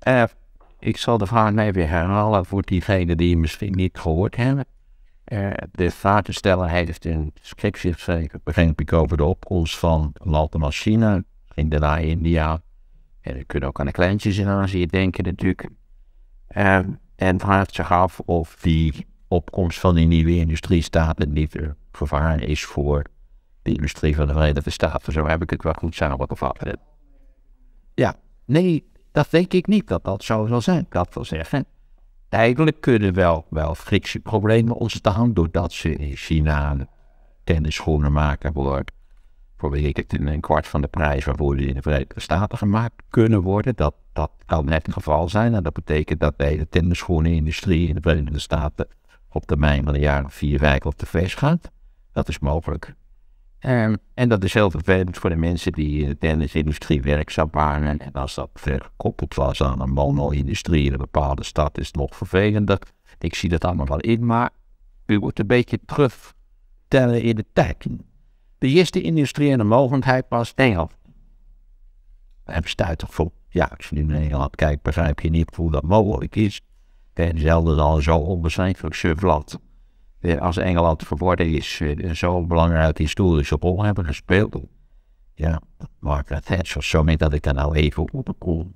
Eh, ik zal de vraag mij weer herhalen voor diegenen die misschien niet gehoord hebben. Uh, de Vatensteller heeft een scriptie geschreven, heb ik, over de opkomst van landen als China, in de India. En je kunnen ook aan de kleintjes in Azië denken natuurlijk. Uh, en vraagt zich af of die opkomst van die nieuwe industriestaten niet een gevaar is voor de industrie van de Verenigde Staten. Zo heb ik het wel goed samengevat. Ja, nee, dat denk ik niet dat dat zo zal zijn. Dat wil zeggen, tijdelijk kunnen wel, wel frictieproblemen ontstaan doordat ze in China tennisschoenen maken voor weet ik een kwart van de prijs waarvoor die in de Verenigde Staten gemaakt kunnen worden. Dat, dat kan net het geval zijn. En dat betekent dat de hele tennisschoenenindustrie in de Verenigde Staten op termijn van een jaar of vier, vijf op de vest gaat. Dat is mogelijk. Ehm, en dat is heel vervelend voor de mensen die eh, in de tennisindustrie werkzaam waren. En als dat gekoppeld was aan een mono-industrie in een bepaalde stad, is het nog vervelender. Ik zie dat allemaal wel in, maar u moet een beetje tellen in de tijd. De eerste industriële mogelijkheid was Engeland. En stuit voor, ja, als je nu naar Nederland kijkt, begrijp je niet hoe dat mogelijk is. En zelden al zo onbeschrijfelijk surfland. Eh, als Engeland verworden is, eh, zo'n belangrijke historische rol hebben gespeeld. Ja, Margaret Thatcher, zo mee dat ik daar nou even op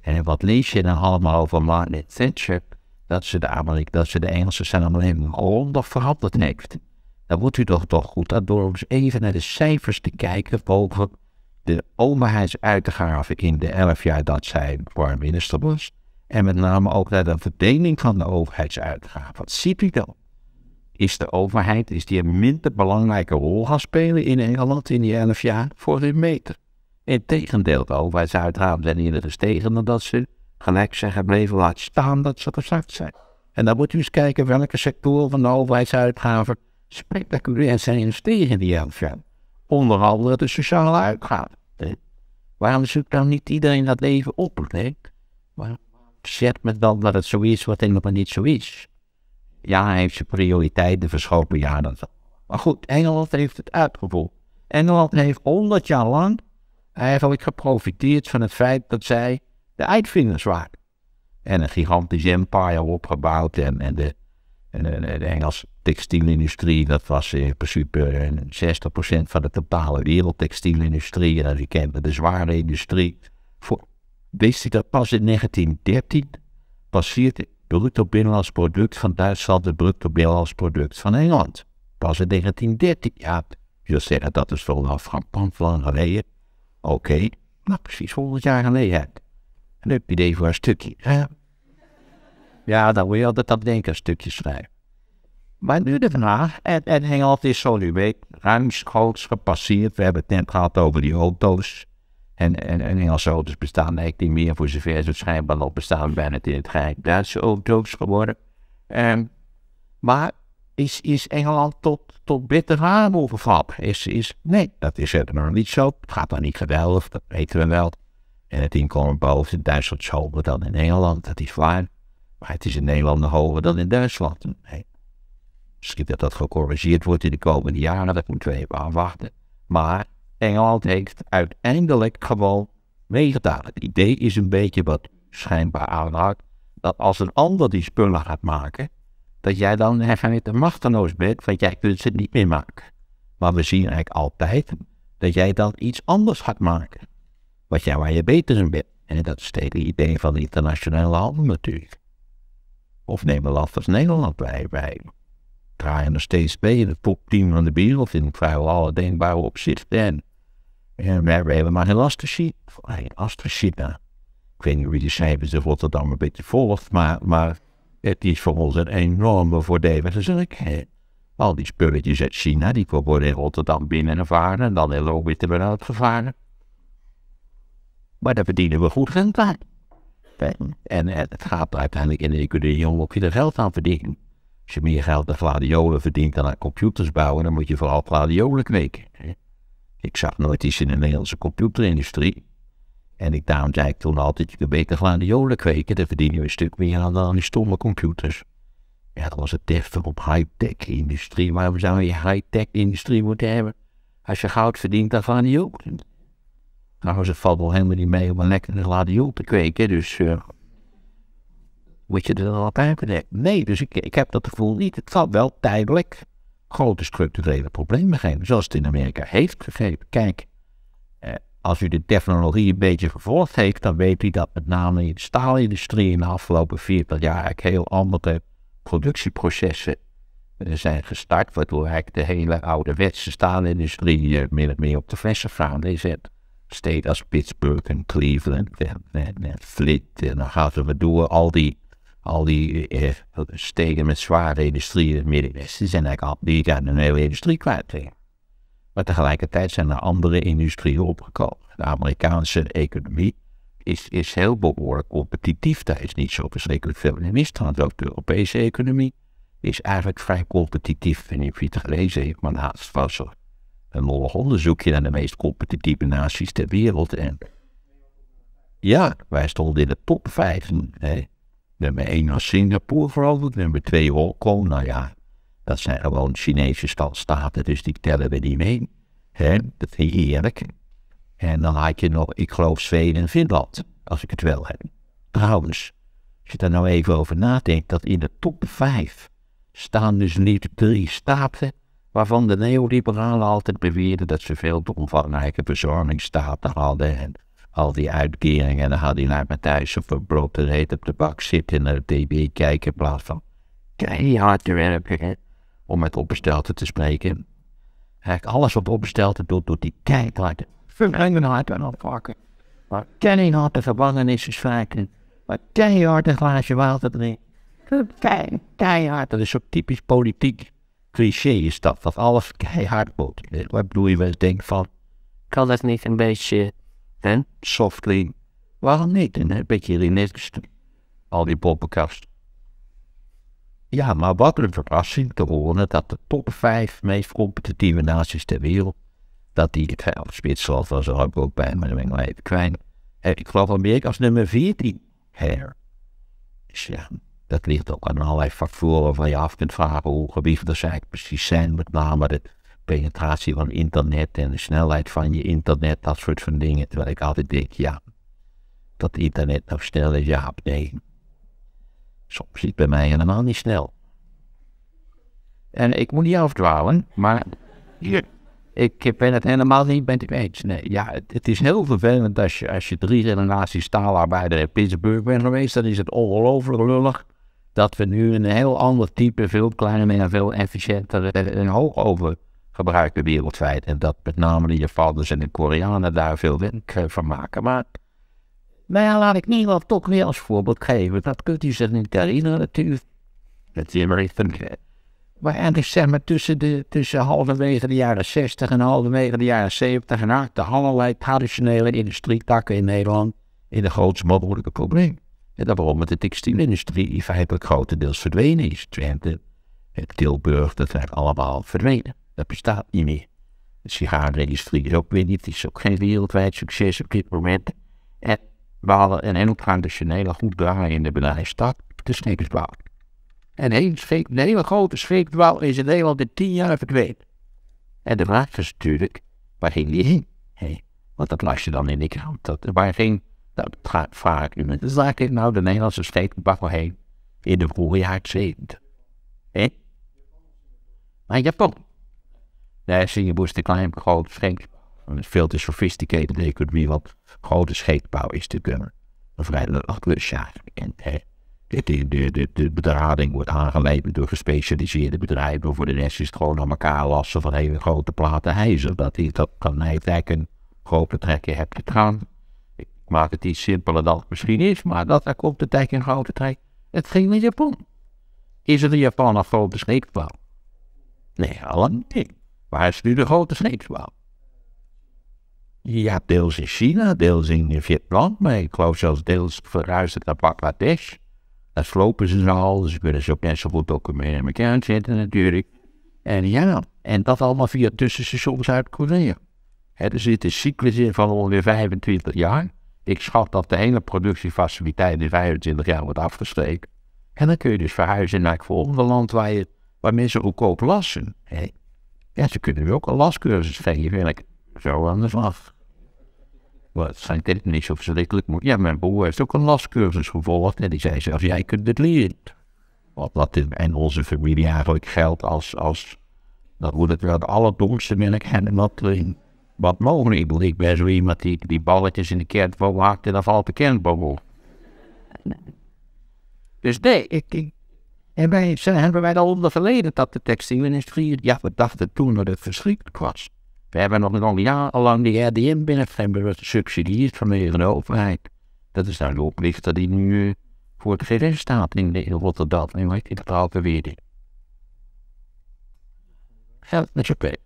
En wat lees je dan nou allemaal over Margaret Thatcher? Dat ze de, Amerika, dat ze de Engelsen zijn allemaal helemaal veranderd heeft. Dan moet u toch toch goed dat door eens even naar de cijfers te kijken over de overheidsuitgaven in de elf jaar dat zij voor minister was. En met name ook naar de verdeling van de overheidsuitgaven. Wat ziet u dan? is de overheid is die een minder belangrijke rol gaan spelen in Engeland in die elf jaar voor hun meter. Integendeel, de overheidsuitgaven zijn eerder gestegen dan dat ze gelijk zeggen bleven laat staan dat ze gezakt zijn. En dan moet u eens kijken welke sectoren van de overheidsuitgaven spectaculair zijn gestegen in die elf jaar. Onder andere de sociale uitgaven. Waarom zoekt dan niet iedereen dat leven op? Waarom zet men dan dat het zo is wat helemaal niet zo is? ja, hij heeft zijn prioriteiten verschoven, ja, dat wel. Maar goed, Engeland heeft het uitgevoerd. Engeland heeft 100 jaar lang eigenlijk geprofiteerd van het feit dat zij de uitvinders waren. En een gigantisch empire opgebouwd en, en de, en de Engelse textielindustrie, dat was in principe 60% van de totale wereldtextielindustrie. En die kent de zware industrie. Voor, wist ik dat pas in 1913? passeerde bruto binnenlands product van Duitsland, het bruto binnenlands product van Engeland. Pas in 1913, ja, je zegt dat is wel frappant lang geleden. Oké, maar nou precies 100 jaar geleden. Een leuk idee voor een stukje. Ja, dan wil je altijd dat denken, een stukje schrijven. Maar nu de vraag, en, en Engeland is zo nu weet, ruimschoots gepasseerd. We hebben het net gehad over die auto's. En, en, en Engelse auto's dus bestaan eigenlijk die meer, voor zover ze op schijnbaar nog bestaan, het in het geheim Duitse auto's geworden. maar is, is Engeland tot, tot bitter aan Is, is, nee, dat is helemaal niet zo. Het gaat dan niet geweldig, dat weten we wel. En het inkomen boven in Duitsland is hoger dan in Engeland, dat is waar. Maar het is in Nederland hoger dan in Duitsland. Nee. Misschien dat dat gecorrigeerd wordt in de komende jaren, dat moeten we even aanwachten. Maar Engeland heeft uiteindelijk gewoon meegedaan. Het idee is een beetje wat schijnbaar aanhoudt. dat als een ander die spullen gaat maken, dat jij dan even machteloos bent, want jij kunt ze niet meer maken. Maar we zien eigenlijk altijd dat jij dan iets anders gaat maken, wat jij, waar je beter in bent. En dat is het idee van de internationale handel natuurlijk. Of neem een land als Nederland bij. bij draaien nog steeds mee in het 10 van de wereld in vrijwel alle denkbare opzichten. En, we hebben helemaal geen last te zien. Geen last Ik weet niet wie de cijfers in Rotterdam een beetje volgt, maar, maar het is voor ons een enorme ik zaak. Al die spulletjes uit China, die worden in Rotterdam binnen en varen en dan in te weer uitgevaren. Maar daar verdienen we goed geld aan. En, het gaat uiteindelijk in de economie om of je er geld aan verdienen als je meer geld de gladiolen verdient dan aan computers bouwen, dan moet je vooral gladiolen kweken. Ik zag nooit iets in de Nederlandse computerindustrie. En ik, daarom zei ik toen altijd, je kunt beter gladiolen kweken, dan verdien je een stuk meer dan aan die stomme computers. Ja, dat was het deftig op high-tech industrie. Waarom zou je high-tech industrie moeten hebben? Als je goud verdient, dan gladiolen. Nou, ze valt wel helemaal niet mee om een lekkere gladiolen te kweken, dus... Eh, moet je er op aan Nee, dus ik, ik heb dat gevoel niet. Het zal wel tijdelijk grote structurele problemen geven, zoals het in Amerika heeft gegeven. Kijk, eh, als u de technologie een beetje gevolgd heeft, dan weet u dat met name in de staalindustrie in de afgelopen 40 jaar eigenlijk heel andere productieprocessen eh, zijn gestart, waardoor eigenlijk de hele ouderwetse staalindustrie eh, meer en meer op de vessenfraude zet. Steden als Pittsburgh en Cleveland en, en, en Flint, en dan gaan we door, al die al die eh, steden met zware industrie in het Middenwesten zijn eigenlijk al, die gaan een hele industrie kwijt. Maar tegelijkertijd zijn er andere industrieën opgekomen. De Amerikaanse economie is, is heel behoorlijk competitief. Daar is niet zo verschrikkelijk veel in misstand. Ook de Europese economie is eigenlijk vrij competitief. En if je het gelezen heeft, maar naast was er een onderzoekje naar de meest competitieve naties ter wereld. En ja, wij stonden in de top 5. Hè. Nummer 1 was Singapore vooral, nummer 2 Hongkong. Nou ja, dat zijn gewoon Chinese stadstaten, dus die tellen we niet mee. He, dat is eerlijk. En dan had je nog, ik geloof, Zweden en Finland, als ik het wel heb. Trouwens, als je daar nou even over nadenkt, dat in de top 5 staan dus niet drie staten waarvan de neoliberalen altijd beweerden dat ze veel omvangrijke verzorgingsstaten hadden en al die uitkeringen. En dan had hij naar Matthijs of een brood en heet op de bak zitten naar de tv kijken in plaats van keihard werken. Om met opbestelte te spreken. Eigenlijk alles wat opbestelte doet, doet die keihard. Vergangenheid en oppakken. Nou maar keihard de gevangenis is dus vaak. Maar keihard een glaasje water drinken. Keihard, keihard. Dat is zo typisch politiek cliché is dat. Dat alles keihard moet. Wat bedoel je wel eens denkt van... Kan dat niet een beetje en softly. Waarom niet? En een beetje relaxed. Al die poppenkasten. Ja, maar wat een verrassing te horen dat de top 5 meest competitieve naties ter wereld, dat die, of Zwitserland was er ook bij, maar dan ben ik wel even kwijt. Ik geloof Amerika als nummer 14. Her. Dus ja, dat ligt ook aan allerlei factoren waar je af kunt vragen hoe gewichtig eigenlijk precies zijn, met name het penetratie van internet en de snelheid van je internet, dat soort van dingen. Terwijl ik altijd denk, ja, dat internet nou snel is, ja nee. Soms is het bij mij helemaal niet snel. En ik moet niet afdwalen, maar hier, ik ben het helemaal niet met u eens. Nee, ja, het, is heel vervelend als je, als je drie generaties taalarbeider in Pittsburgh bent geweest, dan is het ongelooflijk lullig dat we nu een heel ander type, veel kleiner en veel efficiënter en hoog over gebruiken wereldwijd. En dat met name de Japanners en de Koreanen daar veel werk eh, van maken. Maar nou ja, laat ik Nederland toch weer als voorbeeld geven. Dat kunt u zich niet herinneren natuurlijk. Dat maar eigenlijk zeg maar tussen, de, tussen halverwege de jaren 60 en halverwege de jaren 70 en 80 allerlei traditionele industrietakken in Nederland in de grootst mogelijke probleem. En dat waarom met de textielindustrie die feitelijk grotendeels verdwenen is. Twente, Tilburg, dat zijn allemaal verdwenen. Dat bestaat niet meer. De sigarenindustrie is ook weer niet, het is ook geen wereldwijd succes op dit moment. En we hadden een heel traditionele, goed draaiende bedrijfstak, de scheepsbouw. En een, scheep, een hele grote scheepsbouw is in Nederland in tien jaar verdwenen. En de vraag is natuurlijk, waar ging die heen? want dat las je dan in de krant. Dat, waar ging, dat vraag ik nu. Waar ging nou de Nederlandse scheepsbouw heen in de vroege jaren 70. Hey? Japan. Nee, Singapore is de klein groot schenk. Veel te sophisticated economie, wat grote scheepbouw is te kunnen. een vrij En, de, bedrading wordt aangeleid door gespecialiseerde bedrijven. Voor de rest is het gewoon aan elkaar lassen van hele grote platen ijzer. Dat, dat kan eigenlijk een grote trekker hebt gaan. Ik maak het iets simpeler dan het misschien is, maar dat, er komt de tijd een grote trek. Het ging in Japan. Is er in Japan nog grote scheepbouw? Nee, al een niet. Waar is nu de grote scheepsbouw? Ja, deels in China, deels in Vietnam, maar ik geloof zelfs deels verhuisd naar Bangladesh. Daar slopen ze ze nou al, dus kunnen ze ook net zo goed ook in elkaar zetten natuurlijk. En ja, en dat allemaal via tussenstations uit Korea. Er zit een is cyclus in van ongeveer 25 jaar. Ik schat dat de hele productiefaciliteit in 25 jaar wordt afgestreken. En dan kun je dus verhuizen naar het volgende land waar, je, waar mensen goedkoop lassen. Ja, ze kunnen nu ook een lastcursus geven. En ik, zo anders af. Wat zijn dit niet zo verschrikkelijk Ja, mijn broer heeft ook een lastcursus gevolgd. En die zei zelfs, jij kunt het leren. Want dat en onze familie eigenlijk geldt als, als dat wordt het wel het allerdoorste ik hebben wat, wat mogelijk. Ik ben zo iemand die, die balletjes in de kerk haakt en dan valt de kernboom Dus nee, ik, ik, en wij hebben wij al verleden dat de textielindustrie, ja, we dachten toen dat het verschrikkelijk was. We hebben nog een jarenlang die RDM binnengegeven, gesubsidieerd vanwege de overheid. Dat is nou de oplichter die nu eh, voor het GD staat in, de, Rotterdam. En weet je dat altijd weer die. met dat is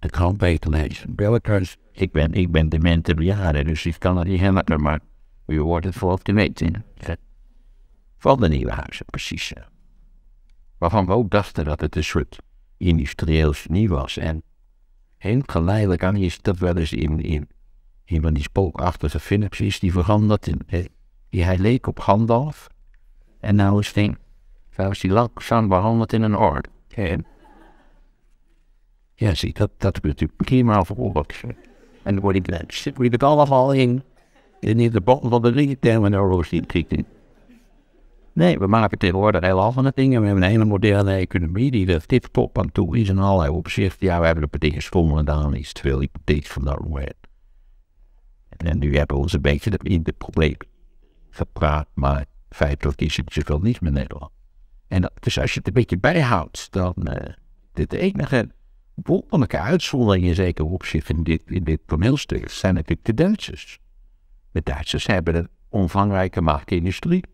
Ik kan beter lezen. Ik ben, ik ben dement de dus ik kan dat niet helemaal. maar... U hoort het voor te weten van de nieuwe huizen, precies. Eh. Waarvan we ook dachten dat het een soort industrieel genie was. En heel geleidelijk aan is dat wel eens in, in, in van die spookachtige films is die veranderd. hij leek op Gandalf. En nou is hij, nou is hij langzaam behandeld in een orde. ja, zie, dat, dat wordt natuurlijk prima voor En dan word ik mensen, ik allemaal in niet de botten van de ringterminoloog niet kritiek. Nee, we maken tegenwoordig heel andere dingen. We hebben een hele moderne economie die er tip-top aan toe is en allerlei opzichten. Ja, we hebben de dingen schommelen is iets te veel hypotheek van dat moment. En nu hebben we ons een beetje in het probleem gepraat, maar feitelijk is het zoveel niet meer Nederland. En dus als je het een beetje bijhoudt, dan uh, dit enige wonderlijke uitzondering in zekere opzicht in dit, in dit toneelstuk zijn natuurlijk de Duitsers. De Duitsers hebben een omvangrijke marktindustrie.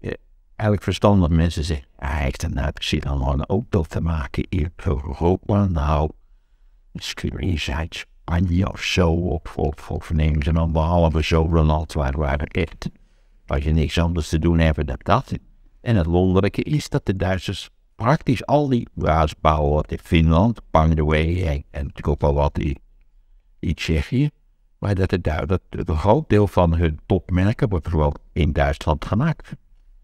Eh, eigenlijk verstandig mensen zeggen, hij heeft er nou dan allemaal ook dat te maken in Europa. Nou, misschien is zuid Spanje of zo, of, of, of ze dan behalve zo Ronald waar, waar als je niks anders te doen hebt dan dat. En het wonderlijke is dat de Duitsers praktisch al die baas op in Finland, by the way, en, natuurlijk ook wel wat in, in Tsjechië. Maar dat, het, dat het een groot deel van hun topmerken wordt gewoon in Duitsland gemaakt.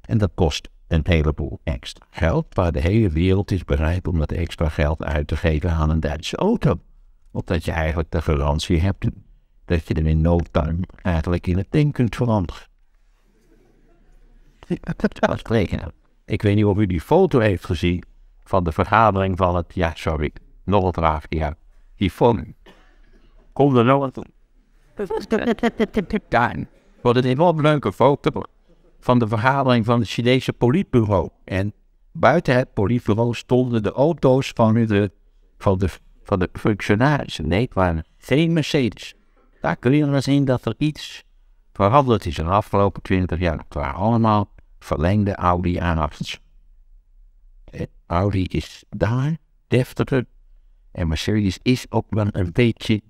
En dat kost een heleboel extra geld, waar de hele wereld is bereid om dat extra geld uit te geven aan een Duitse auto. Omdat je eigenlijk de garantie hebt dat je er in no time eigenlijk in het ding kunt veranderen. Dat nou? Ik weet niet of u die foto heeft gezien van de vergadering van het, ja sorry, nog het raaf, ja, die foto. Kom er nog wat? dan wordt het enorm leuke foto van de vergadering van het Chinese politbureau. En buiten het politbureau stonden de auto's van de, van de, van de functionarissen. Nee, het waren geen Mercedes. Daar kun je wel zien dat er iets veranderd is in de afgelopen 20 jaar. Het waren allemaal verlengde Audi A8's. Eh, Audi is daar deftiger en Mercedes is ook wel een beetje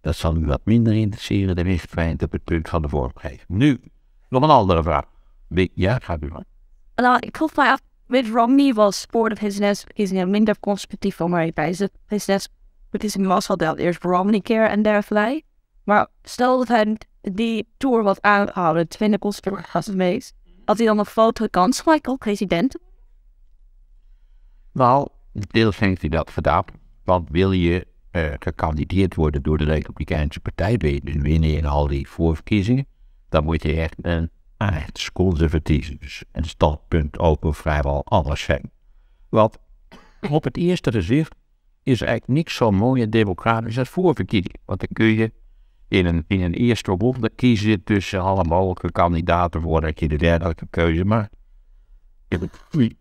dat zal u wat minder interesseren, de weerkwijt op het punt van de vormgeving. Nu, nog een andere vraag. Ja, gaat u maar. Nou, ik vroeg mij af, met Romney was spoor de presidentsverkiezingen minder conservatief om bij de Het was al dat eerst keer en dergelijke. Maar stel dat hij die tour wat aanhouden, tweede conservatief meest, had hij dan een foto kans gelijk als president? Nou, deels heeft hij dat gedaan. Want wil je eh, gekandideerd worden door de Republikeinse Partij, dus winnen in al die voorverkiezingen, dan moet je echt een aardsconservatief en standpunt open vrijwel alles zijn. Want op het eerste gezicht is eigenlijk niks zo mooi en democratisch als voorverkiezingen. Want dan kun je in een, in een eerste ronde kiezen tussen alle mogelijke kandidaten voordat je de derde keuze maakt.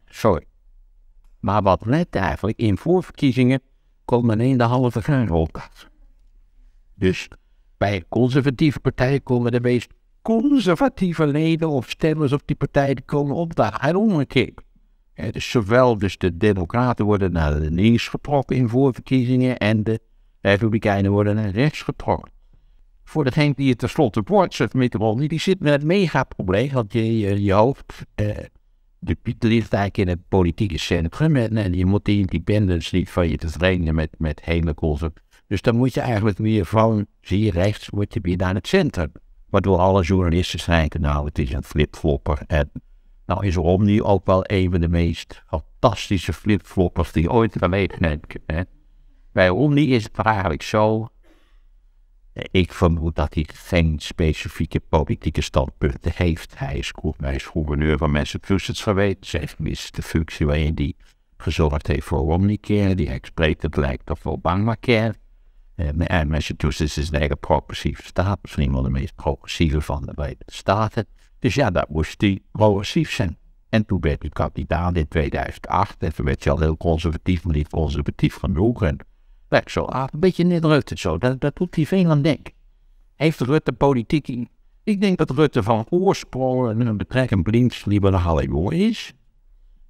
Sorry. Maar wat net eigenlijk in voorverkiezingen komt in de halve graanhoogte. Dus bij een conservatieve partij komen de meest conservatieve leden of stemmers op die partij op komen opdagen. En omgekeerd. dus zowel dus de democraten worden naar links getrokken in voorverkiezingen en de republikeinen worden naar rechts getrokken. Voor degene die het tenslotte wordt, zegt Mitt die zit met het megaprobleem, want je, je, je hoofd... Eh, de piet ligt eigenlijk in het politieke centrum. En, je moet die independence niet van je tevreden met, met hele concept. Dus dan moet je eigenlijk weer van, zie je rechts, word je weer naar het centrum. Waardoor alle journalisten schrijven, nou het is een flipflopper. En nou is Romney ook wel een van de meest fantastische flipfloppers die ooit geleden heeft. Bij Romney is het eigenlijk zo, ik vermoed dat hij geen specifieke politieke standpunten heeft. Hij is, hij is gouverneur van Massachusetts geweest. Zij heeft de functie waarin hij gezorgd heeft voor Omnicare. Die spreekt het lijkt op Obamacare. En eh, eh, Massachusetts is een hele progressieve staat. Misschien wel de meest progressieve van de Verenigde Staten. Dus ja, dat moest hij progressief zijn. En toen werd hij kandidaat in 2008. En toen werd hij al heel conservatief, maar niet conservatief genoeg. En zo Een beetje net Rutte zo. Dat, dat doet hij veel aan denken. Heeft Rutte politiek... Ik denk dat Rutte van oorsprong een betrekking blind-liberale jongen is.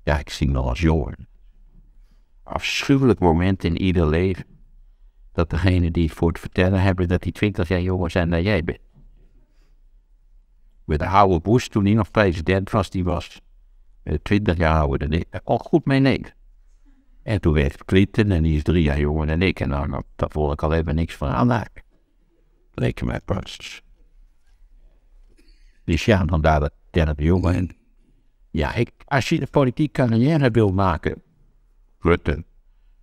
Ja, ik zie hem als jongen. Afschuwelijk moment in ieder leven. Dat degene die het voor te vertellen hebben dat die twintig jaar jonger zijn dan jij bent. Met de oude Bush, toen hij nog president was, die was eh, twintig jaar ouder dan ik. Al goed mee neemt. En toen werd Clinton en die is drie jaar jonger dan ik. En dan dat, ik al even niks van aanraken. Leek mij pas. Dus ja, dan daar dat derde jongen. ja, ik, als je de politiek carrière wil maken, Rutte,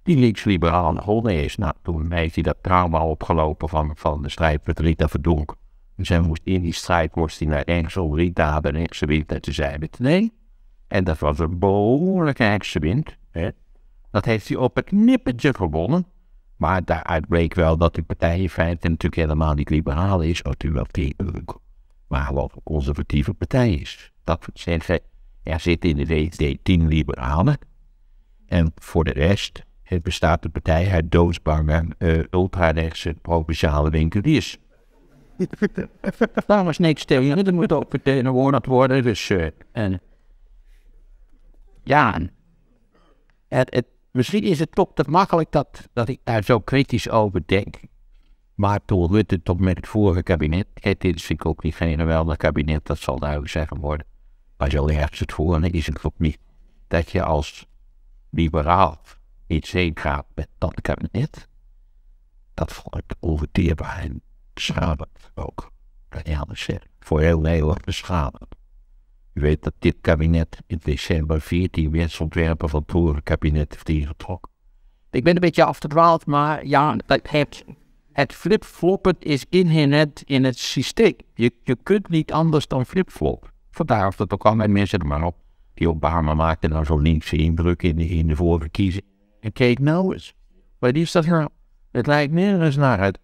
die links aan honden is. Nou, toen heeft hij dat trauma opgelopen van, van de strijd met Rita Verdonk. Dus hij moest in die strijd moest hij naar Engsel, om Rita de Engelse wind te zijn met nee. En dat was een behoorlijke Engelse wind. Dat heeft hij op het nippertje gewonnen. Maar daaruit bleek wel dat de partij in feite natuurlijk helemaal niet liberaal is. Natuurlijk wel maar wel een conservatieve partij is. Dat zijn ze. Er zitten in de VVD tien liberalen. En voor de rest het bestaat de partij uit doodsbange uh, eh, ultrarechtse provinciale winkeliers. Daar is niks tegen. Dat moet ook vertegenwoordigd worden. Dus, eh, en, ja, het, Misschien is het toch te makkelijk dat, dat ik daar zo kritisch over denk. Maar toen Rutte tot met het vorige kabinet, het is vind ik ook niet geen geweldig kabinet, dat zal duidelijk zeggen worden. Maar zo ergens het vorige is het ook niet dat je als liberaal iets heen gaat met dat kabinet. Dat vond ik onverteerbaar en schadelijk ook. Kan je anders zeggen. Voor heel Nederland beschadigd. Je weet dat dit kabinet in december 14 wetsontwerpen van het vorige kabinet heeft ingetrokken. Ik ben een beetje afgedwaald, maar ja, het, het floppen is inherent in het systeem. Je, je kunt niet anders dan flip-flop. Vandaar of dat ook al mijn mensen er maar op. Die Obama maakte nou zo'n linkse indruk in de, in de vorige kiezing. En keek, nou eens, wat is dat nou? Het lijkt nergens naar het.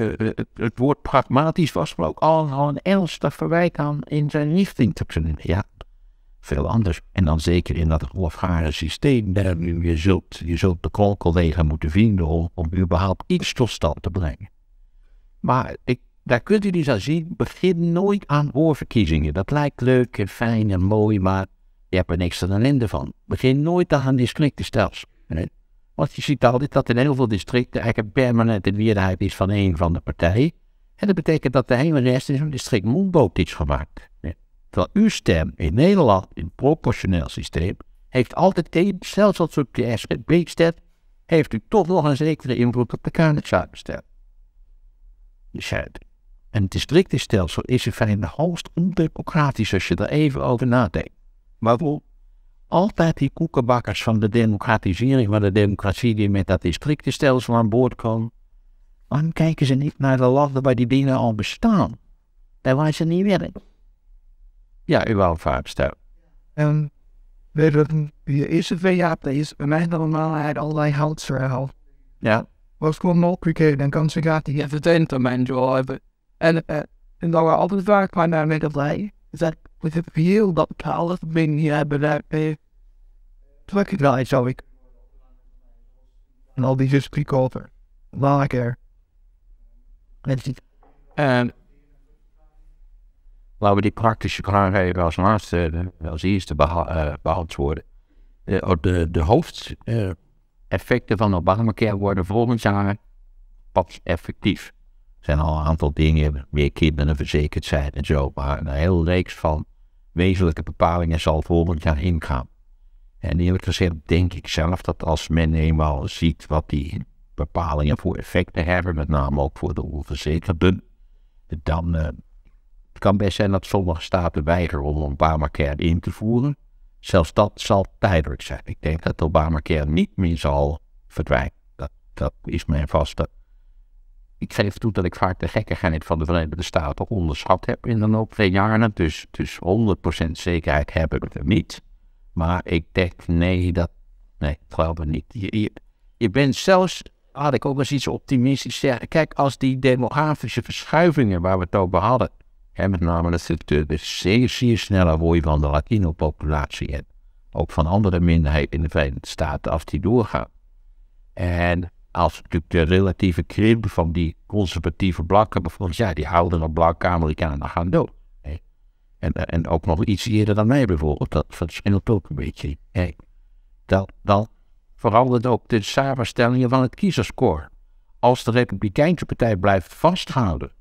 Eh, eh, het, woord pragmatisch was, er ook al een ernstig verwijt aan in zijn richting te Ja, veel anders. En dan zeker in dat halfgare systeem. Daar nu, je, zult, je zult de kolkollega moeten vinden om, überhaupt iets tot stand te brengen. Maar ik, daar kunt u dus aan zien, begin nooit aan oorverkiezingen. Dat lijkt leuk en fijn en mooi, maar je hebt er niks aan ellende van. Begin nooit aan een districtenstelsel. Want je ziet altijd dat in heel veel districten eigenlijk een permanente meerderheid is van één van de partijen. En dat betekent dat de hele rest in zo'n district monddood is gemaakt. Ja. Terwijl uw stem in Nederland, in het proportioneel systeem, heeft altijd één, zelfs als u op de SGB stemt, heeft u toch nog een zekere invloed op de Kamerzaakbestel. Dus ja, een districtenstelsel is in feite hoogst ondemocratisch als je er even over nadenkt. Waarom? altijd die koekenbakkers van de democratisering, van de democratie die met dat districtenstelsel aan boord komen. Dan kijken ze niet naar de landen waar die dingen al bestaan? Daar waar ze niet willen. Ja, überhaupt. welvaartstel. En ehm, weet je, hier is het weer is bij mij normaal uit allerlei houtsverhaal. Ja. Was gewoon opgekeerd dan kan ze graag die even tenten, hebben. En, eh, en dan we altijd vaak maar naar Nederland is dat we veel dat alles min hier hebben eh, Twee Teruggedraaid zou ik. En al die justiek over. Lager. En laten we die praktische vraag als laatste, eh, als eerste eh, beantwoorden. Oh, de, de, de hoofdeffecten van van Obamacare worden volgend jaar pas effectief zijn al een aantal dingen, meer kinderen verzekerd zijn en zo, maar een heel reeks van wezenlijke bepalingen zal volgend jaar ingaan. En eerlijk gezegd denk ik zelf dat als men eenmaal ziet wat die bepalingen voor effecten hebben, met name ook voor de onverzekerden, dan uh, het kan best zijn dat sommige staten weigeren om Obamacare in te voeren. Zelfs dat zal tijdelijk zijn. Ik denk dat Obamacare niet meer zal verdwijnen. Dat, dat is mijn vaste ik geef toe dat ik vaak de gekkigheid van de Verenigde Staten onderschat heb in de loop der jaren. Dus, dus 100% zekerheid heb ik er niet. Maar ik denk, nee, dat. Nee, geloof me niet. Je, je, je bent zelfs, had ik ook eens iets optimistisch zeggen. Kijk, als die demografische verschuivingen waar we het over hadden. Hè, met name dat het de zeer, zeer snelle groei van de Latino-populatie en ook van andere minderheden in de Verenigde Staten, als die doorgaan. En als natuurlijk de relatieve krimp van die conservatieve blanken bijvoorbeeld, ja, die houden nog blanke Amerikanen gaan dood. En, eh, en ook nog iets eerder dan mij bijvoorbeeld, dat verschilt ook een beetje. Hè. dan verandert ook de samenstellingen van het kiezerscore. Als de Republikeinse Partij blijft vasthouden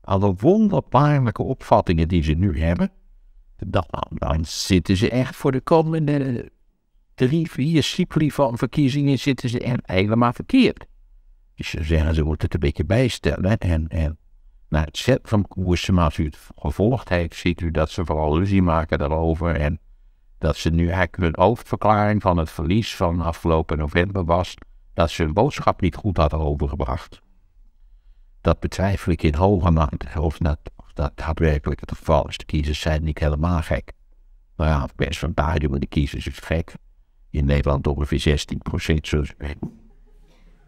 aan de wonderbaarlijke opvattingen die ze nu hebben, dan, dan zitten ze echt voor de komende eh, drie, vier cipri van verkiezingen zitten ze er helemaal verkeerd. Dus ze zeggen, ze moeten het een beetje bijstellen. En, en naar nou, het zet van koersen, als u het gevolgd heeft, ziet u dat ze vooral ruzie maken daarover. En dat ze nu eigenlijk hun hoofdverklaring van het verlies van afgelopen november was dat ze hun boodschap niet goed hadden overgebracht. Dat betwijfel ik in hoge mate of dat, of dat daadwerkelijk het geval is. De kiezers zijn niet helemaal gek. Maar nou ja, best van buiten de kiezers is gek. In Nederland ongeveer 16 procent. Zoals...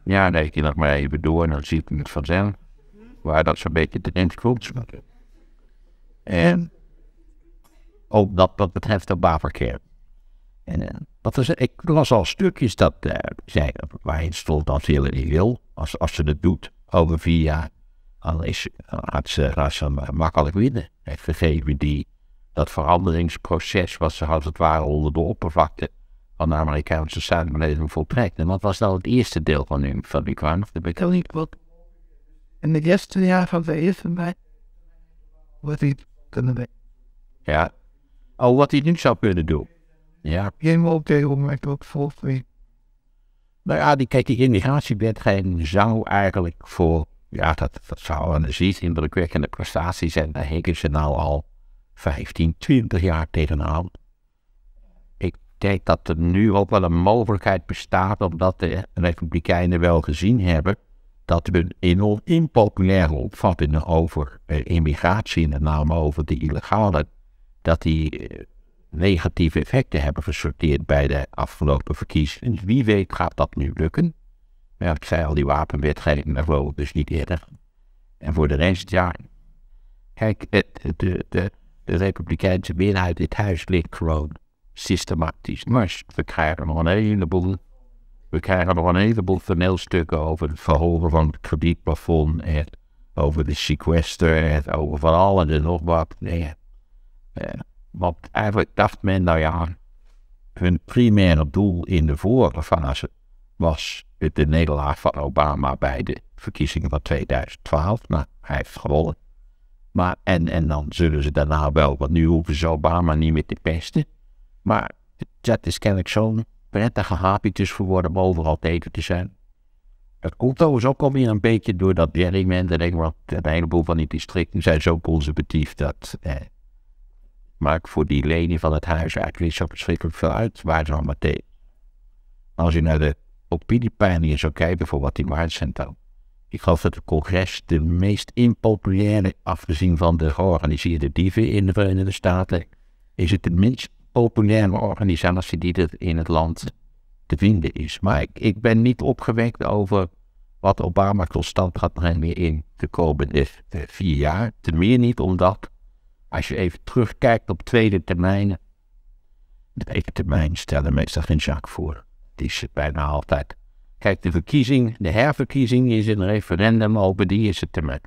Ja, denk je nog maar even door en dan zie ik het vanzelf. Waar dat zo'n beetje terecht komt. En ook dat wat betreft de baverkeer. En eh, ik las al stukjes dat uh, zei, waarin stond dat Hillary wil, als, als ze het doet, over vier jaar, dan is, eh, had ze, had ze makkelijk winnen. Heeft gegeven die, dat veranderingsproces wat ze als het ware onder de oppervlakte van de Amerikaanse samenleving voltrekt. En wat was dan het eerste deel van die kwam Of de niet wat? In het eerste jaar van de eerste mei. Wat hij kunnen doen. Ja. al oh, wat hij nu zou kunnen doen. Ja. Geen mogelijkheid om het ook volgen. Nou ja, die, kijk, die immigratiewetgeving zou eigenlijk voor. Ja, dat, dat zou een ziet indrukwekkende prestatie zijn. Daar heken ze nou al 15, 20 jaar tegenaan denk dat er nu ook wel een mogelijkheid bestaat, omdat de Republikeinen wel gezien hebben dat hun enorm impopulaire opvattingen over eh, immigratie, en met name over de illegale, dat die eh, negatieve effecten hebben gesorteerd bij de afgelopen verkiezingen. Wie weet gaat dat nu lukken. Ja, ik zei al, die wapenwetgeving, daarvoor dus niet eerder. En voor de rest, ja. Kijk, de, de, de, de Republikeinse meerderheid in dit huis ligt gewoon systematisch Maar We krijgen nog een heleboel. We krijgen nog een heleboel toneelstukken over het verhogen van het kredietplafond. En over de sequester. En over van alles en nog wat. Nee. want eigenlijk dacht men, nou ja. Hun primaire doel in de vorige fase was de nederlaag van Obama bij de verkiezingen van 2012. Nou, hij heeft gewonnen. Maar, en, en dan zullen ze daarna wel, want nu hoeven ze Obama niet meer te pesten. Maar dat is kennelijk zo'n prettige habitus geworden om overal tegen te zijn. Het komt trouwens ook alweer een beetje door dat gerrymandering, want een heleboel van die districten zijn zo conservatief dat eh, maakt voor die lening van het huis eigenlijk niet zo verschrikkelijk veel uit waar ze allemaal tegen. Als je naar de opiniepeilingen zou kijken voor wat die waard zijn dan. Ik geloof dat het congres de meest impopulaire, afgezien van de georganiseerde dieven in de Verenigde Staten, is het de minst populaire organisatie die er in het land te vinden is. Maar ik, ik ben niet opgewekt over wat Obama constant stand gaat brengen in de komende eh, vier jaar. Ten meer niet omdat, als je even terugkijkt op tweede termijnen, tweede termijn stellen meestal geen zaak voor. Die is bijna altijd. Kijk, de verkiezing, de herverkiezing is een referendum over die is eerste termijn.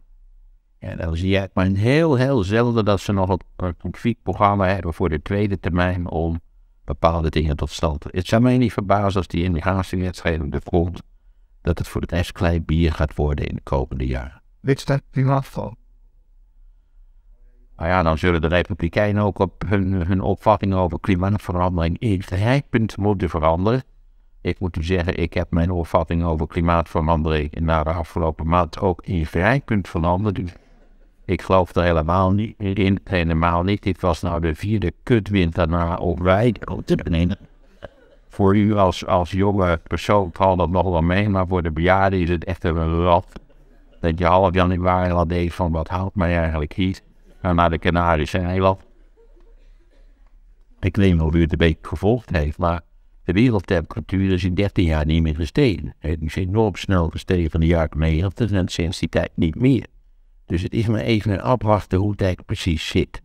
En dan zie je het maar heel, heel zelden dat ze nog een concreet programma hebben voor de tweede termijn om bepaalde dingen tot stand. Het zou mij niet verbazen als die immigratiewetgeving op de grond dat het voor het S klein bier gaat worden in de komende jaren. Dit staat dat af Nou ja, dan zullen de Republikeinen ook op hun, hun opvatting over klimaatverandering ingrijpend moeten veranderen. Ik moet u zeggen, ik heb mijn opvatting over klimaatverandering na de afgelopen maand ook ingrijpend veranderd. Ik geloof er helemaal niet in. Helemaal niet. Dit was nou de vierde kutwind daarna op wijd. Voor u als, als jonge persoon valt dat nog wel mee, maar voor de bejaarden is het echt een rat. Dat je half januari al deed van wat houdt mij eigenlijk hier. Nou, naar de Canarische eiland. Ik neem al of u het een beetje gevolgd heeft, maar de wereldtemperatuur is in 13 jaar niet meer gestegen. Het is enorm snel gestegen van de jaren 90 en sinds die tijd niet meer. Dus het is maar even een afwachten hoe het precies zit.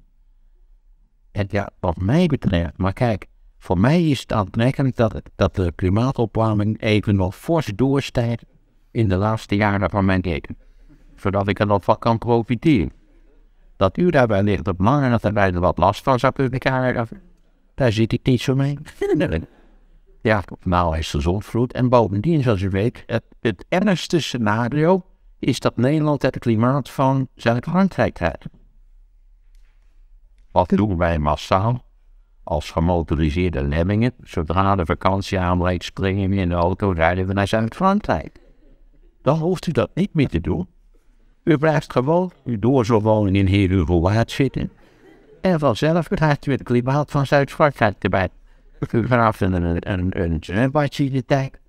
En ja, wat mij betreft, maar kijk, voor mij is het aantrekkelijk dat, het, dat de klimaatopwarming even wel fors doorstijgt in de laatste jaren van mijn leven. Zodat ik er nog van kan profiteren. Dat u daarbij ligt op lange, dat er er wat last van zou kunnen krijgen, daar zit ik niet zo mee. Ja, nou is de zonvloed. En bovendien, zoals u weet, het, het scenario is dat Nederland het klimaat van Zuid-Frankrijk had. Wat doen wij massaal? Als gemotoriseerde lemmingen, zodra de vakantie aanbreekt, springen we in de auto, rijden we naar Zuid-Frankrijk. Dan hoeft u dat niet meer te doen. U blijft gewoon uw doorzoonwoning in heel uw zitten. En vanzelf krijgt u het klimaat van Zuid-Frankrijk erbij. U graaft een, een, een, zwembadje de tijd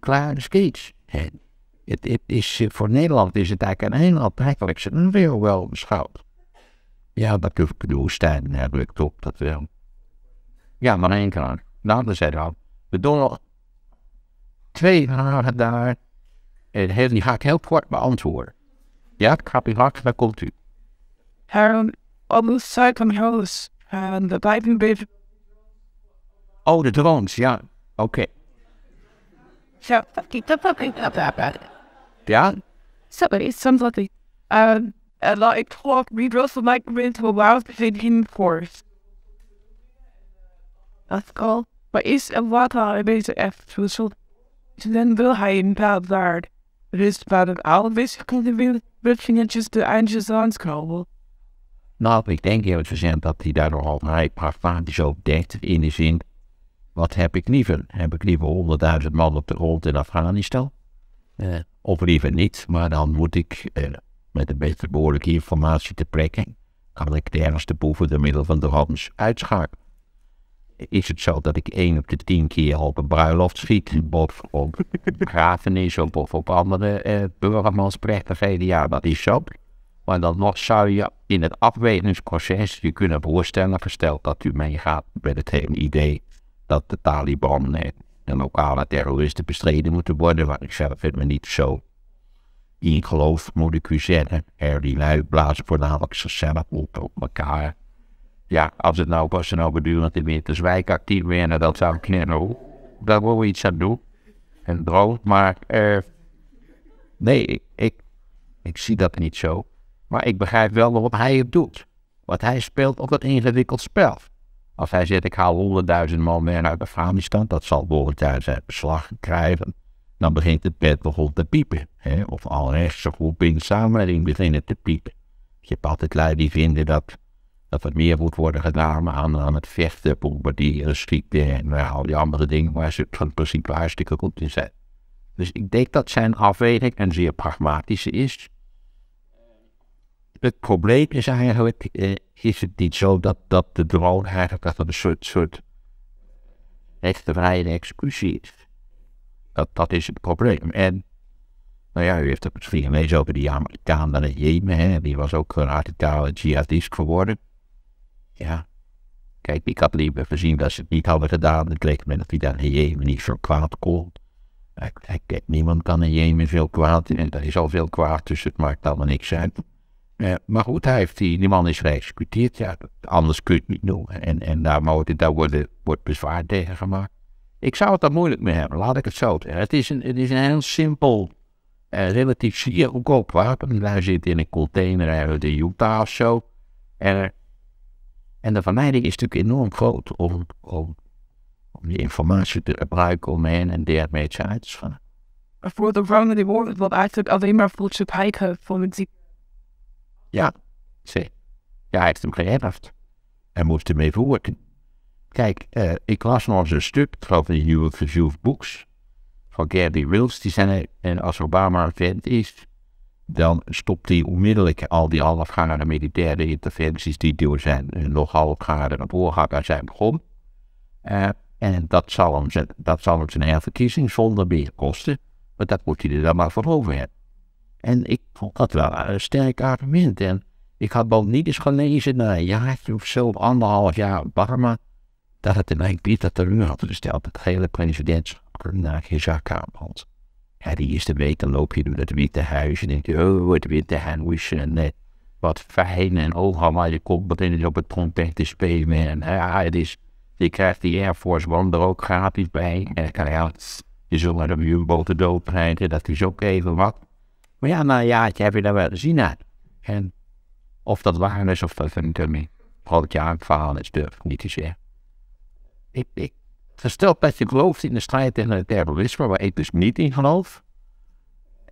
Klaar, de skates. Het, het is, eh, voor Nederland is het eigenlijk een heel aantrekkelijk scenario wel beschouwd. Ja, dat natuurlijk, de woestijn ja, drukt op, dat wel. Ja, maar één keer. Nou, dat zei dan. We doen nog twee vragen daar. En eh, heel, die ga ik heel kort beantwoorden. Ja, ik ga hard, waar komt u? Herman, on the side van Hills. En eh, de Titan Oh, de drones, ja. Oké. Zo, dat ik dat ook ja? Sorry, soms dat ik. Ik toch redraws van mijn moment voor waar ik in force. Dat al. Maar is en wat hij deze F-toestel? Dan wil hij een paar waard. Dus bij de ouders kan de willetjes de eindjes aanschouwen. Nou, ik denk heel verzend dat hij daar nog vrij pragmatisch op denkt in de zin wat heb ik liever? Heb ik liever 100.000 man op de grond in Afghanistan? Of liever niet, maar dan moet ik eh, met de beste behoorlijke informatie te plekken, kan ik de ergste boven door middel van de Hans uitschakelen. Is het zo dat ik één op de tien keer op een bruiloft schiet, of op grafenis of, op andere eh, burgermansplechtigheden? Ja, dat is zo. Maar dan nog zou je in het afwegingsproces je kunnen voorstellen, gesteld dat u meegaat met het hele idee dat de Taliban eh, en lokale terroristen bestreden moeten worden, waar ik zelf het me niet zo in geloof, moet ik u zeggen. Er die lui blazen voornamelijk zichzelf op, op elkaar. Ja, als het nou pas nou bedurend de winterswijk actief werden, dat zou ik niet oh, daar willen we iets aan doen. En droom, maar eh, nee, ik, ik, ik zie dat niet zo. Maar ik begrijp wel wat hij het doet. wat hij speelt ook dat ingewikkeld spel. Als hij zegt, ik haal 100.000 man weer uit Afghanistan, dat zal behoorlijk uit zijn beslag krijgen. Dan begint het bed begon te piepen. Hè? Of al rechtse groepen in de samenleving beginnen te piepen. Je hebt altijd lui die vinden dat, dat er meer moet worden gedaan aan, aan het vechten, bombarderen, schieten en eh, al die andere dingen waar ze van principe hartstikke goed in zijn. Dus ik denk dat zijn afweging een zeer pragmatische is. Het probleem is eigenlijk, eh, is het niet zo dat, dat de drone eigenlijk dat dat een soort, soort rechtvrijde executie is. Dat, dat is het probleem. En, nou ja, u heeft het misschien gelezen over die Amerikaan dan het Jemen, hè, die was ook een radicale jihadist geworden. Ja, kijk, ik had liever gezien dat ze het niet hadden gedaan, dan kreeg men dat hij dan in Jemen niet zo kwaad kon. Kijk, niemand kan in Jemen veel kwaad, en er is al veel kwaad, dus het maakt allemaal niks uit. Eh, maar goed, hij heeft die, man is geëxecuteerd. Ja, anders kun je het niet noemen. En, en daar, moet, daar wordt, bezwaar tegen gemaakt. Ik zou het daar moeilijk mee hebben, laat ik het zo zeggen. Het is een, het is een heel simpel, eh, relatief zeer goedkoop wapen. Hij zit in een container uit de Utah of zo. En, en de verleiding is natuurlijk enorm groot om, om, om die informatie te gebruiken om hen en dergelijke uit te schannen. Voor de vrouwen die worden, wat eigenlijk alleen maar te pijken voor ziekte. Ja, zei, ja, hij heeft hem geërfd. Hij moest ermee werken. Kijk, eh, ik las nog eens een stuk, ik geloof in New Review Books, van Gary Wills. Die zei, en als Obama een vent is, dan stopt hij onmiddellijk al die halfgare militaire interventies die door zijn eh, nog halfgare voorganger zijn begonnen. Eh, en dat zal, hem zijn, dat zal hem zijn herverkiezing zonder meer kosten, maar dat moet hij er dan maar voor over hebben. En ik vond dat wel een eh, sterk argument. En ik had eens gelezen na een jaar of zo, anderhalf jaar Barma dat het in mijn Pieter Teru had gesteld, het hele presidentschap naar Isaac Want Ja, die eerste week dan loop je door het Witte Huis en denk je, oh, het Witte Huis en eh, net. wat fijn en oh, maar je komt meteen op het trompet te spelen en ja, het is, je krijgt die Air Force One er ook gratis bij. En dan kan je, je zult naar de Jumbo te dood rijden, dat is ook even wat. Maar ja, na een jaartje heb je daar wel zien zin En of dat waar is of dat vind ik niet. het jaar, verhaal is durf niet te zeggen. Ik, ik dat je gelooft in de strijd tegen het terrorisme, waar ik dus niet in geloof.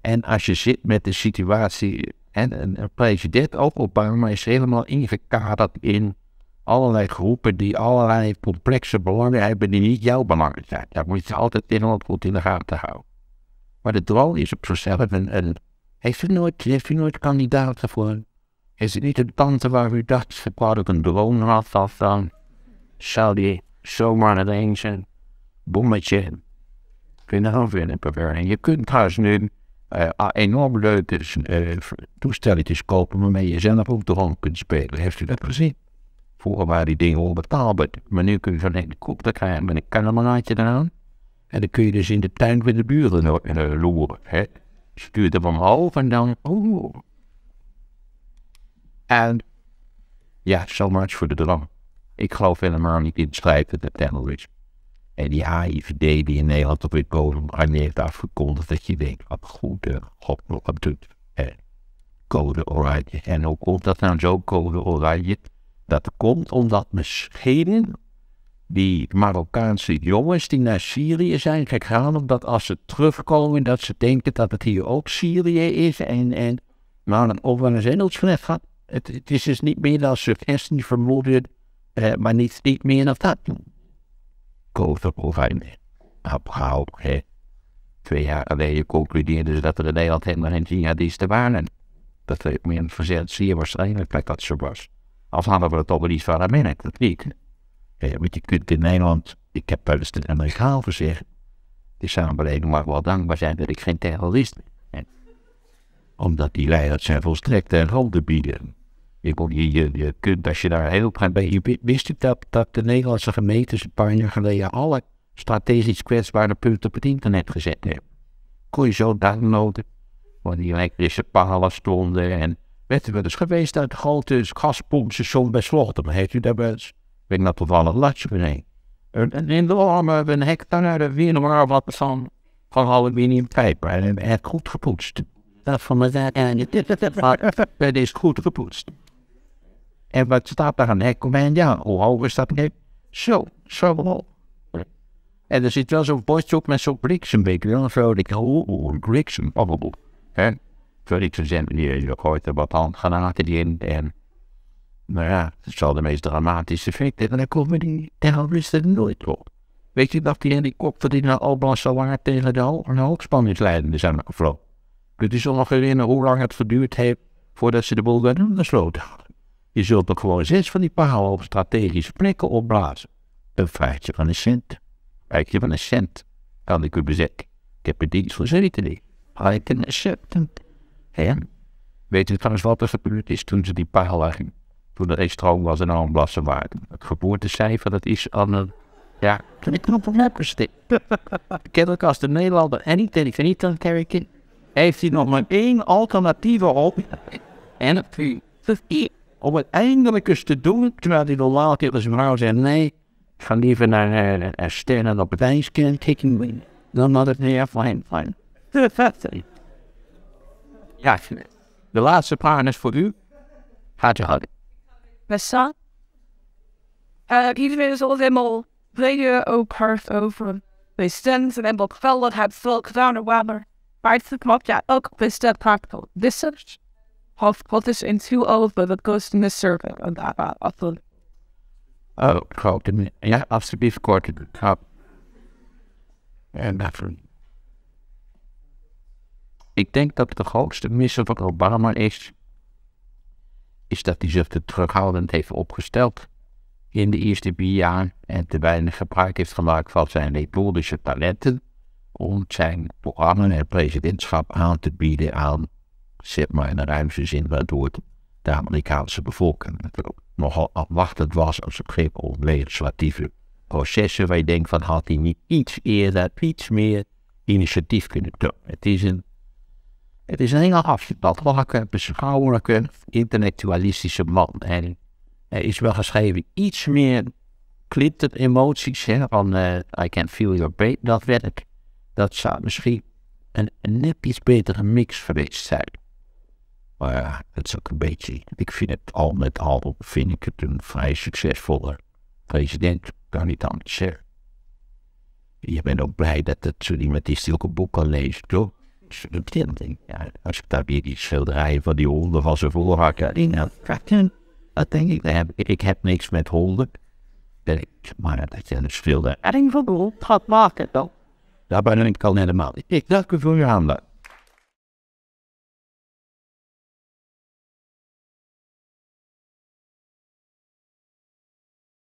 En als je zit met de situatie, en een president, ook Obama, is helemaal ingekaderd in allerlei groepen die allerlei complexe belangen hebben die niet jouw belangen zijn. Dat moet je altijd in, goed in de gaten houden. Maar de droom is op zichzelf een, een heeft u nooit, heeft u nooit kandidaten voor? Is het niet een tante waar u dacht, ze ook een drone had, of dan zou die zomaar ineens een bommetje kunnen een proberen. je kunt trouwens nu uh, enorm leuke eh, toestelletjes kopen waarmee je zelf ook de kunt spelen. Heeft u dat gezien? Vroeger waren die dingen onbetaalbaar, maar nu kun je zo'n te krijgen met een cameraatje eraan. En dan kun je dus in de tuin met de buren eh, loeren. Hè? stuurt hem omhoog en dan. Oh. En ja, so much voor de drama. Ik geloof helemaal niet in strijd dat de is. En die AIVD die in Nederland op het bodem heeft afgekondigd, dat je denkt, wat goede god, wat doet. En code oranje. En hoe komt dat nou zo, code oranje? Dat komt omdat misschien die Marokkaanse jongens die naar Syrië zijn gegaan, omdat als ze terugkomen, dat ze denken dat het hier ook Syrië is. En, en maar dan over een Het, het, is dus niet meer dan suggestie, vermoeden, eh, maar niet, meer dan dat. Koos op Oekraïne. Opgehouden, Twee jaar geleden concludeerden ze dat er in Nederland helemaal geen jihadisten waren. Dat meer een verzet zeer waarschijnlijk dat ze was. Als hadden we het over iets van Amerika, dat niet want je kunt in Nederland, ik heb wel eens de Amerikaan gezegd, de samenleving mag wel dankbaar zijn dat ik geen terrorist ben. Omdat die leiders zijn volstrekt en randen bieden. Ik bedoel, je, je, kunt, als je daar heel op gaat, je wist u dat, dat de Nederlandse gemeentes een paar jaar geleden alle strategisch kwetsbare punten op het internet gezet hebben. Kon je zo downloaden, Wanneer die elektrische palen stonden en werd u wel eens geweest uit grote gaspompen, bij slochten. heeft u daar wel eens? weet ik dat toevallig latje beneden. Een enorme, een hectare weer wat van, van aluminium pijper En het heeft goed gepoetst. Dat van me Het is goed gepoetst. En wat staat daar een hek omheen? Ja, hoe hoog is dat hek? Zo, zo hoog. En er zit wel zo'n bordje op met zo'n bliksembeker. En vroeg ik oh, oh, bliksem, babbel. Oh, oh, oh. Hè? Voor ik zijn, je gooit er wat handgranaten in en nou ja, het zal de meest dramatische effect hebben. Dan komen die terroristen nooit op. Weet je dat die helikopter die naar Alban Salar tegen de, ho de hoogspanningsleidende zijn gevlogen? Kunt u zo nog herinneren hoe lang het geduurd heeft voordat ze de boel werden ondersloten hadden? Je zult ook gewoon zes van die palen op strategische plekken opblazen. Een feitje van een cent. Een feitje van een cent. Kan ik u bezetten. Ik heb er dienst voor Die. Feitje van een cent. Weet je trouwens wat er gebeurd is toen ze die palen toen er een stroom was en al blassen waren. Het geboortecijfer, dat is aan een... Ja, ik nog ik nepperstik. Kennelijk als de Nederlander en die televisie niet aan kerken, heeft hij nog maar één alternatieve op. En het om het eindelijk eens te doen, terwijl hij normaal tegen zijn vrouw zei, nee, ik ga liever naar een eh, sterren op het ijskant kijken, dan had het niet fijn, fijn. Ja, de laatste paar is voor u. Gaat je houden besta. Uh, iedereen is al helemaal ook hard over president en wat wel het volk daar waren. Maar het klopt, ja, ook bestaat maakt wel wissers. half wat is in twee over dat goes in de server. en daar afval. Oh, klopt. Ja, alsjeblieft kort. En daarvoor. Ik denk dat de grootste missie van Obama is is dat hij zich te terughoudend heeft opgesteld in de eerste vier jaar en te weinig gebruik heeft gemaakt van zijn retorische talenten om zijn programma en presidentschap aan te bieden aan, zeg maar in de ruimste zin waardoor het de Amerikaanse bevolking. nogal afwachtend was als het ging om legislatieve processen waar je denkt van had hij niet iets eerder, iets meer initiatief kunnen tonen. Het is een het is een hele afgebakken, beschouwelijke, intellectualistische man. En er is wel geschreven iets meer Clinton-emoties, van eh, I can feel your pain. dat werk. Dat zou misschien een, net iets betere mix geweest zijn. Maar ja, dat is ook een beetje. Ik vind het al met al vind ik het een vrij succesvolle president, kan niet anders zeggen. Je bent ook blij dat het zo iemand is die ook een boek kan lezen, toch? als ik daar weer die schilderijen van die honden van ze volhakken. Nou, dat denk ik, heb, ik heb niks met honden. maar dat je een schilderij van de hond gaat maken, dan. Daar ben ik al helemaal Ik Ik dacht voor je aandacht.